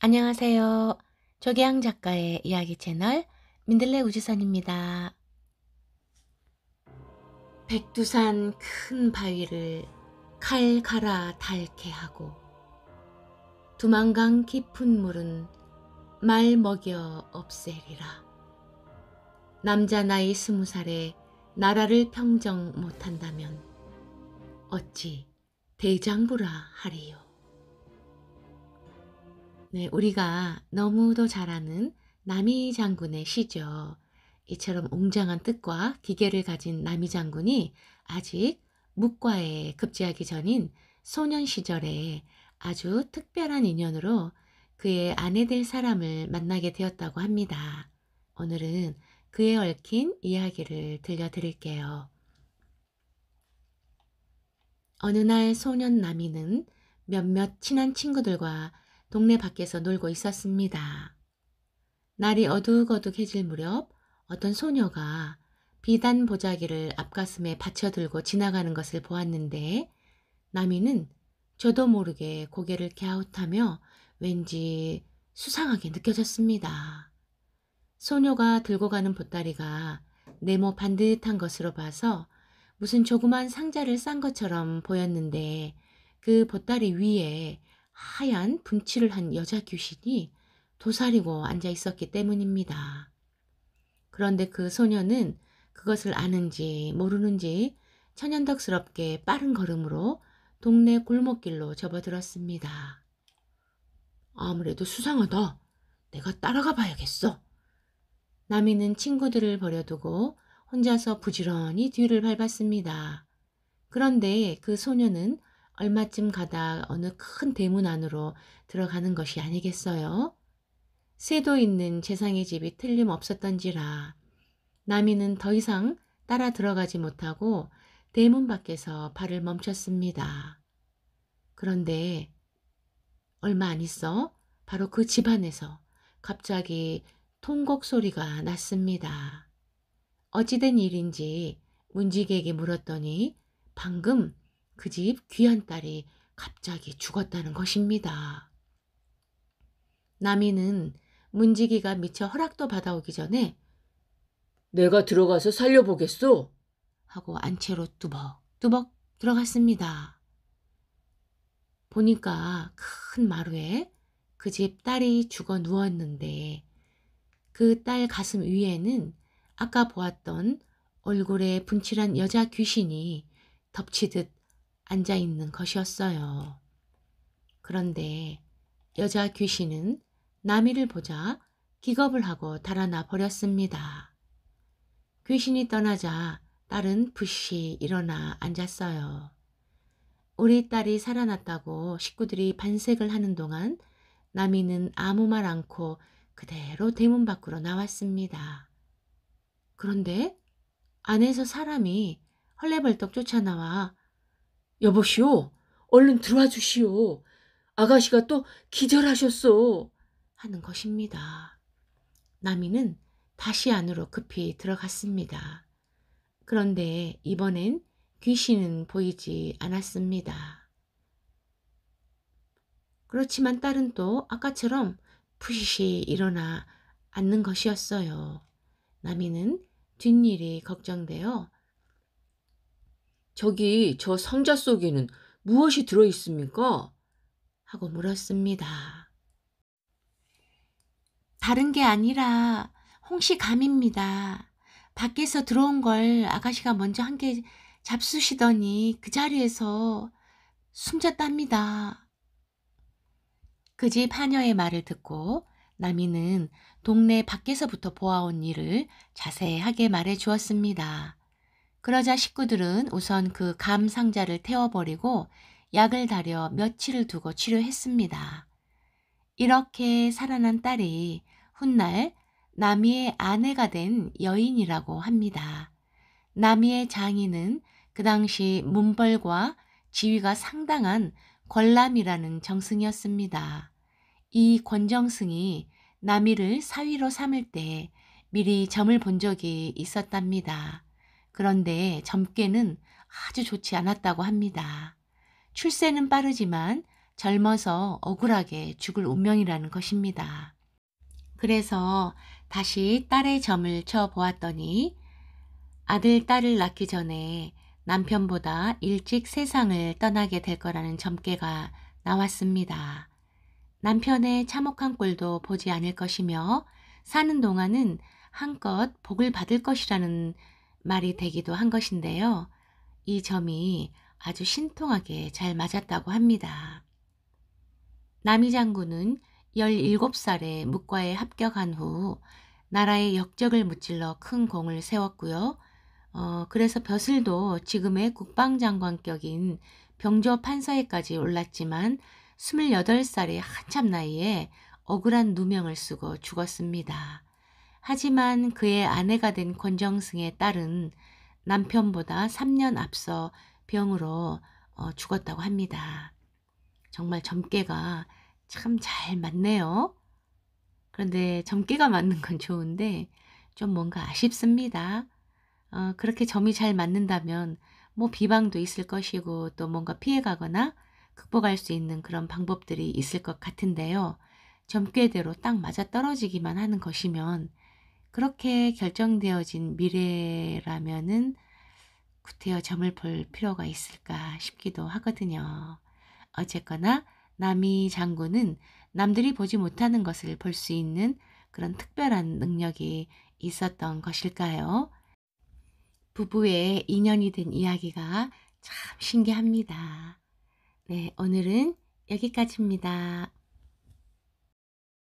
안녕하세요. 조계양 작가의 이야기 채널 민들레 우주선입니다. 백두산 큰 바위를 칼 갈아 닳게 하고 두만강 깊은 물은 말 먹여 없애리라. 남자 나이 스무 살에 나라를 평정 못한다면 어찌 대장부라 하리요. 네, 우리가 너무도 잘 아는 남이 장군의 시죠. 이처럼 웅장한 뜻과 기계를 가진 남이 장군이 아직 묵과에 급제하기 전인 소년 시절에 아주 특별한 인연으로 그의 아내 될 사람을 만나게 되었다고 합니다. 오늘은 그에 얽힌 이야기를 들려드릴게요. 어느 날 소년 남이는 몇몇 친한 친구들과 동네 밖에서 놀고 있었습니다. 날이 어둑어둑해질 무렵 어떤 소녀가 비단 보자기를 앞가슴에 받쳐들고 지나가는 것을 보았는데 나미는 저도 모르게 고개를 갸웃하며 왠지 수상하게 느껴졌습니다. 소녀가 들고 가는 보따리가 네모 반듯한 것으로 봐서 무슨 조그만 상자를 싼 것처럼 보였는데 그 보따리 위에 하얀 분칠을 한 여자 귀신이 도사리고 앉아 있었기 때문입니다. 그런데 그 소녀는 그것을 아는지 모르는지 천연덕스럽게 빠른 걸음으로 동네 골목길로 접어들었습니다. 아무래도 수상하다. 내가 따라가 봐야겠어. 나미는 친구들을 버려두고 혼자서 부지런히 뒤를 밟았습니다. 그런데 그 소녀는 얼마쯤 가다 어느 큰 대문 안으로 들어가는 것이 아니겠어요? 새도 있는 재상의 집이 틀림없었던지라 나미는더 이상 따라 들어가지 못하고 대문 밖에서 발을 멈췄습니다. 그런데 얼마 안 있어 바로 그 집안에서 갑자기 통곡 소리가 났습니다. 어찌된 일인지 문지객이 물었더니 방금 그집 귀한 딸이 갑자기 죽었다는 것입니다. 남이는 문지기가 미처 허락도 받아오기 전에 내가 들어가서 살려보겠소 하고 안채로 뚜벅뚜벅 들어갔습니다. 보니까 큰 마루에 그 집 딸이 죽어 누웠는데 그 딸 가슴 위에는 아까 보았던 얼굴에 분칠한 여자 귀신이 덮치듯 앉아 있는 것이었어요. 그런데 여자 귀신은 나미를 보자 기겁을 하고 달아나 버렸습니다. 귀신이 떠나자 딸은 부시 일어나 앉았어요. 우리 딸이 살아났다고 식구들이 반색을 하는 동안 나미는 아무 말 않고 그대로 대문 밖으로 나왔습니다. 그런데 안에서 사람이 헐레벌떡 쫓아나와 여보시오, 얼른 들어와 주시오. 아가씨가 또 기절하셨소. 하는 것입니다. 나미는 다시 안으로 급히 들어갔습니다. 그런데 이번엔 귀신은 보이지 않았습니다. 그렇지만 딸은 또 아까처럼 푸시시 일어나 앉는 것이었어요. 나미는 뒷일이 걱정되어 저기 저 상자 속에는 무엇이 들어 있습니까? 하고 물었습니다. 다른 게 아니라 홍시 감입니다. 밖에서 들어온 걸 아가씨가 먼저 한 개 잡수시더니 그 자리에서 숨졌답니다. 그 집 하녀의 말을 듣고 남미는 동네 밖에서부터 보아온 일을 자세하게 말해 주었습니다. 그러자 식구들은 우선 그감 상자를 태워버리고 약을 다려 며칠을 두고 치료했습니다. 이렇게 살아난 딸이 훗날 나미의 아내가 된 여인이라고 합니다. 나미의 장인은 그 당시 문벌과 지위가 상당한 권람이라는 정승이었습니다. 이 권정승이 나미를 사위로 삼을 때 미리 점을 본 적이 있었답니다. 그런데 젊게는 아주 좋지 않았다고 합니다. 출세는 빠르지만 젊어서 억울하게 죽을 운명이라는 것입니다. 그래서 다시 딸의 점을 쳐보았더니 아들, 딸을 낳기 전에 남편보다 일찍 세상을 떠나게 될 거라는 점괘가 나왔습니다. 남편의 참혹한 꼴도 보지 않을 것이며 사는 동안은 한껏 복을 받을 것이라는 말이 되기도 한 것인데요. 이 점이 아주 신통하게 잘 맞았다고 합니다. 남이 장군은 17살에 묵과에 합격한 후 나라의 역적을 무찔러 큰 공을 세웠고요. 어, 그래서 벼슬도 지금의 국방장관격인 병조 판사에까지 올랐지만 28살의 한참 나이에 억울한 누명을 쓰고 죽었습니다. 하지만 그의 아내가 된 권정승의 딸은 남편보다 3년 앞서 병으로 어, 죽었다고 합니다. 정말 점괘가 참 잘 맞네요. 그런데 점괘가 맞는 건 좋은데 좀 뭔가 아쉽습니다. 어, 그렇게 점이 잘 맞는다면 뭐 비방도 있을 것이고 또 뭔가 피해가거나 극복할 수 있는 그런 방법들이 있을 것 같은데요. 점괘대로 딱 맞아떨어지기만 하는 것이면 그렇게 결정되어진 미래라면은 구태여 점을 볼 필요가 있을까 싶기도 하거든요. 어쨌거나 남이 장군은 남들이 보지 못하는 것을 볼 수 있는 그런 특별한 능력이 있었던 것일까요? 부부의 인연이 된 이야기가 참 신기합니다. 네, 오늘은 여기까지입니다.